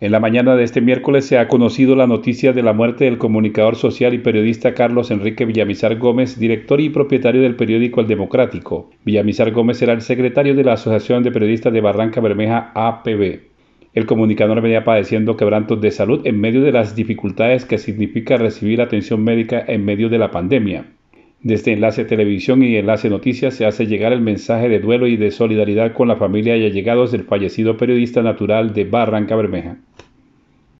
En la mañana de este miércoles se ha conocido la noticia de la muerte del comunicador social y periodista Carlos Enrique Villamizar Gómez, director y propietario del periódico El Democrático. Villamizar Gómez era el secretario de la Asociación de Periodistas de Barranca Bermeja APB. El comunicador venía padeciendo quebrantos de salud en medio de las dificultades que significa recibir atención médica en medio de la pandemia. Desde este Enlace Televisión y Enlace Noticias se hace llegar el mensaje de duelo y de solidaridad con la familia y allegados del fallecido periodista natural de Barranca Bermeja.